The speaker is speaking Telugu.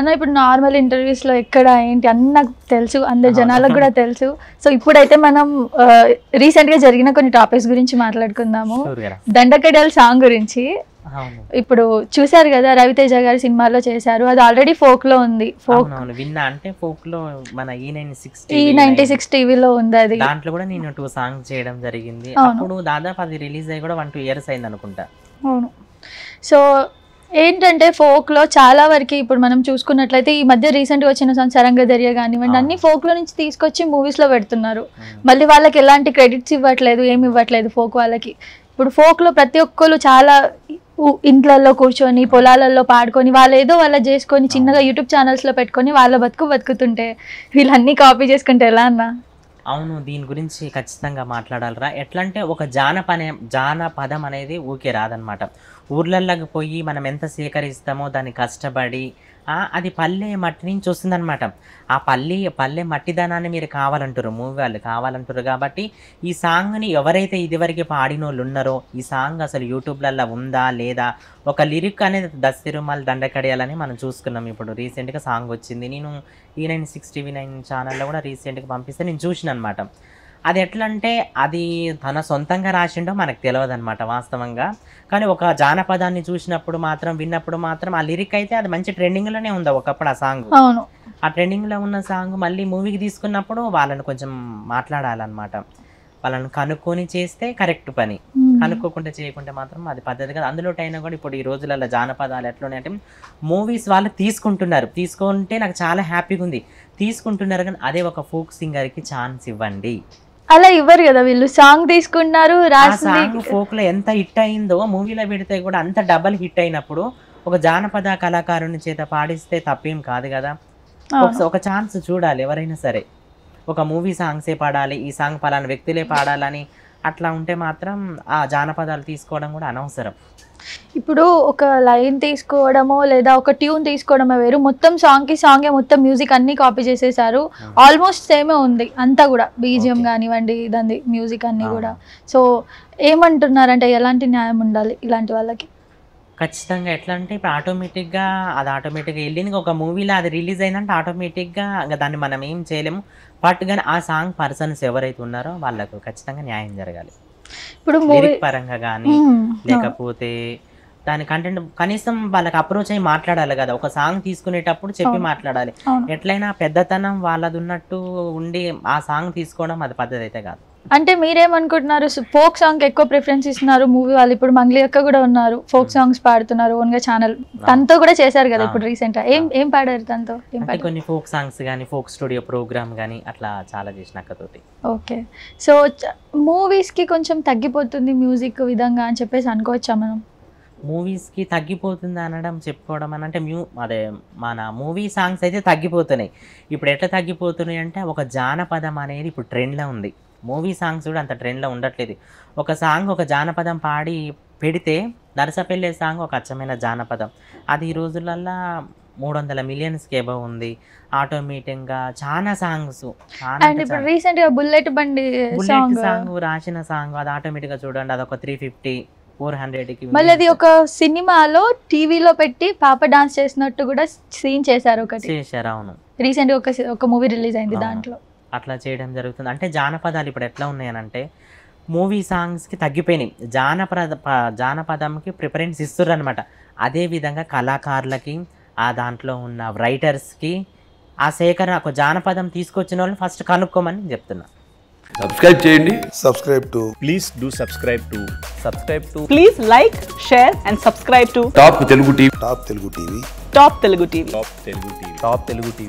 అన్న ఇప్పుడు నార్మల్ ఇంటర్వ్యూస్లో ఎక్కడ ఏంటి అన్న నాకు తెలుసు అందరి జనాలకు కూడా తెలుసు సో ఇప్పుడైతే మనం రీసెంట్గా జరిగిన కొన్ని టాపిక్స్ గురించి మాట్లాడుకుందాము దండకడల్ సాంగ్ గురించి ఇప్పుడు చూసారు కదా రవితేజ గారు సినిమాలో చేశారు అది ఆల్రెడీ ఫోక్ లో ఉంది ఫోక్ విన్నా అంటే ఫోక్ లో మన ఈ నైన్టీ సిక్స్ టీవీలో ఉంది అది దాంట్లో కూడా నేను టూ సాంగ్ చేయడం జరిగింది అప్పుడు దాదాపు అది రిలీజ్ అయ్యి కూడా వన్ టూ ఇయర్స్ అయింది అనుకుంటా అవును సో ఏంటంటే ఫోక్లో చాలా వరకు ఇప్పుడు మనం చూసుకున్నట్లయితే ఈ మధ్య రీసెంట్గా వచ్చిన సంచరంగ దర్య కానివ్వండి అన్ని ఫోక్లో నుంచి తీసుకొచ్చి మూవీస్లో పెడుతున్నారు మళ్ళీ వాళ్ళకి ఎలాంటి క్రెడిట్స్ ఇవ్వట్లేదు ఏమి ఇవ్వట్లేదు ఫోక్ వాళ్ళకి ఇప్పుడు ఫోక్లో ప్రతి ఒక్కరు చాలా ఇంట్లలో కూర్చొని పొలాలలో పాడుకొని వాళ్ళు ఏదో వాళ్ళ చేసుకొని చిన్నగా యూట్యూబ్ ఛానల్స్లో పెట్టుకొని వాళ్ళ బతుకు బతుకుతుంటే వీళ్ళన్నీ కాపీ చేసుకుంటే ఎలా అన్నా అవును దీని గురించి ఖచ్చితంగా మాట్లాడాలరా ఎట్లంటే ఒక జానపనే జానపదం అనేది ఊకే రాదనమాట ఊర్లలోకి పోయి మనం ఎంత సేకరిస్తామో దాన్ని కష్టపడి అది పల్లె మట్టి నుంచి వస్తుందన్నమాట ఆ పల్లె పల్లె మట్టిదనాన్ని మీరు కావాలంటారు మూవీ వాళ్ళు కావాలంటారు కాబట్టి ఈ సాంగ్ని ఎవరైతే ఇదివరకు పాడిన వాళ్ళు ఉన్నారో ఈ సాంగ్ అసలు యూట్యూబ్లల్లో ఉందా లేదా ఒక లిరిక్ అనేది దస్తిరుమాలు దండకడేయాలని మనం చూసుకున్నాం ఇప్పుడు రీసెంట్గా సాంగ్ వచ్చింది నేను ఈ నైన్ సిక్స్ టీవీ నైన్ ఛానల్లో కూడా రీసెంట్గా పంపిస్తే నేను చూసిన అనమాట అది ఎట్లంటే అది తన సొంతంగా రాసిండో మనకు తెలియదు అనమాట వాస్తవంగా కానీ ఒక జానపదాన్ని చూసినప్పుడు మాత్రం విన్నప్పుడు మాత్రం ఆ లిరిక్ అయితే అది మంచి ట్రెండింగ్లోనే ఉంది ఒకప్పుడు ఆ సాంగ్ అవును ఆ ట్రెండింగ్లో ఉన్న సాంగ్ మళ్ళీ మూవీకి తీసుకున్నప్పుడు వాళ్ళని కొంచెం మాట్లాడాలన్నమాట వాళ్ళని కనుక్కొని చేస్తే కరెక్ట్ పని కనుక్కోకుండా చేయకుంటే మాత్రం అది పద్ధతి కదా అందులో అయినా కూడా ఇప్పుడు ఈ రోజులలో జానపదాలు ఎట్లున్నాయంటే మూవీస్ వాళ్ళు తీసుకుంటున్నారు తీసుకుంటే నాకు చాలా హ్యాపీగా ఉంది తీసుకుంటున్నారు కానీ అదే ఒక ఫోక్ సింగర్కి ఛాన్స్ ఇవ్వండి అలా ఇవ్వరు కదా వీళ్ళు సాంగ్ తీసుకుంటున్నారు ఫోక్ లో ఎంత హిట్ అయిందో మూవీలో పెడితే కూడా అంత డబల్ హిట్ అయినప్పుడు ఒక జానపద కళాకారుని చేత పాడిస్తే తప్పేం కాదు కదా ఒక ఛాన్స్ చూడాలి ఎవరైనా సరే ఒక మూవీ సాంగ్సే పాడాలి ఈ సాంగ్ పలానా వ్యక్తులే పాడాలని అట్లా ఉంటే మాత్రం ఆ జానపదాలు తీసుకోవడం కూడా అనవసరం ఇప్పుడు ఒక లైన్ తీసుకోవడమో లేదా ఒక ట్యూన్ తీసుకోవడమో వేరు మొత్తం సాంగ్కి సాంగే మొత్తం మ్యూజిక్ అన్ని కాపీ చేసేసారు ఆల్మోస్ట్ సేమే ఉంది అంతా కూడా బీజిఎం కానివ్వండి దాని మ్యూజిక్ అన్నీ కూడా సో ఏమంటున్నారంటే ఎలాంటి న్యాయం ఉండాలి ఇలాంటి వాళ్ళకి ఖచ్చితంగా ఎట్లా అంటే ఇప్పుడు ఆటోమేటిక్గా అది ఆటోమేటిక్గా వెళ్ళింది ఒక మూవీలో అది రిలీజ్ అయిందంటే ఆటోమేటిక్గా ఇంకా దాన్ని మనం ఏం చేయలేము బట్ కానీ ఆ సాంగ్ పర్సన్స్ ఎవరైతే ఉన్నారో వాళ్ళకు ఖచ్చితంగా న్యాయం జరగాలి ఇప్పుడు పరంగా కానీ లేకపోతే దాని కంటెంట్ కనీసం వాళ్ళకి అప్రోచ్ అయ్యి మాట్లాడాలి కదా ఒక సాంగ్ తీసుకునేటప్పుడు చెప్పి మాట్లాడాలి ఎట్లయినా పెద్దతనం వాళ్ళది ఉన్నట్టు ఉండి ఆ సాంగ్ తీసుకోవడం అది పద్ధతి అయితే కాదు అంటే మీరేమనుకుంటున్నారు ఫోక్ సాంగ్ ఎక్కువ ప్రిఫరెన్స్ ఇస్తున్నారు మూవీ వాళ్ళు ఇప్పుడు మంగ్లీ అక్క కూడా ఉన్నారు ఫోక్ hmm. సాంగ్స్ పాడుతున్నారు ఓన్ గా ఛానల్ తనతో కూడా చేశారు కదా ఇప్పుడు రీసెంట్ గా ఏం ఏం పాడారు తనతో కొన్ని ఫోక్ సాంగ్స్ కానీ ఫోక్ స్టూడియో ప్రోగ్రామ్ కానీ అట్లా చాలా చేసిన అక్కతోటి ఓకే సో మూవీస్ కి కొంచెం తగ్గిపోతుంది మ్యూజిక్ విధంగా అని చెప్పేసి అనుకోవచ్చా మనం మూవీస్కి తగ్గిపోతుంది అనడం చెప్పుకోవడం అని అంటే మ్యూ అదే మన మూవీ సాంగ్స్ అయితే తగ్గిపోతున్నాయి ఇప్పుడు ఎట్లా తగ్గిపోతున్నాయి అంటే ఒక జానపదం అనేది ఇప్పుడు ట్రెండ్లో ఉంది మూవీ సాంగ్స్ కూడా అంత ట్రెండ్లో ఉండట్లేదు ఒక సాంగ్ ఒక జానపదం పాడి పెడితే దర్శపెళ్ళే సాంగ్ ఒక అచ్చమైన జానపదం అది ఈ రోజులల్లా మూడు వందల మిలియన్స్ కేబో ఉంది ఆటోమేటిక్గా చాలా సాంగ్స్ రీసెంట్ గా రీసెంట్గా బుల్లెట్ బండి బుల్లెట్ సాంగ్ రాసిన సాంగ్ అది ఆటోమేటిక్గా చూడండి అది ఒక త్రీ ఫిఫ్టీ ఫోర్ హండ్రెడ్కి మళ్ళీ అది ఒక సినిమాలో టీవీలో పెట్టి పాప డాన్స్ చేసినట్టు కూడా సీన్ చేశారు ఒకటి చేశారు అవును రీసెంట్గా ఒక ఒక మూవీ రిలీజ్ అయింది దాంట్లో అట్లా చేయడం జరుగుతుంది అంటే జానపదాలు ఇప్పుడు ఎట్లా ఉన్నాయనంటే మూవీ సాంగ్స్కి తగ్గిపోయినాయి జానపద జానపదంకి ప్రిఫరెన్స్ ఇస్తుర్రు అనమాట అదేవిధంగా కళాకారులకి ఆ దాంట్లో ఉన్న రైటర్స్కి ఆ సేకరణ ఒక జానపదం తీసుకొచ్చిన వాళ్ళని ఫస్ట్ కనుక్కోమని చెప్తున్నా సబ్స్క్రైబ్ చేయండి subscribe to please do subscribe to subscribe to please like share and subscribe to Top Telugu TV Top Telugu TV Top Telugu TV Top Telugu TV Top Telugu TV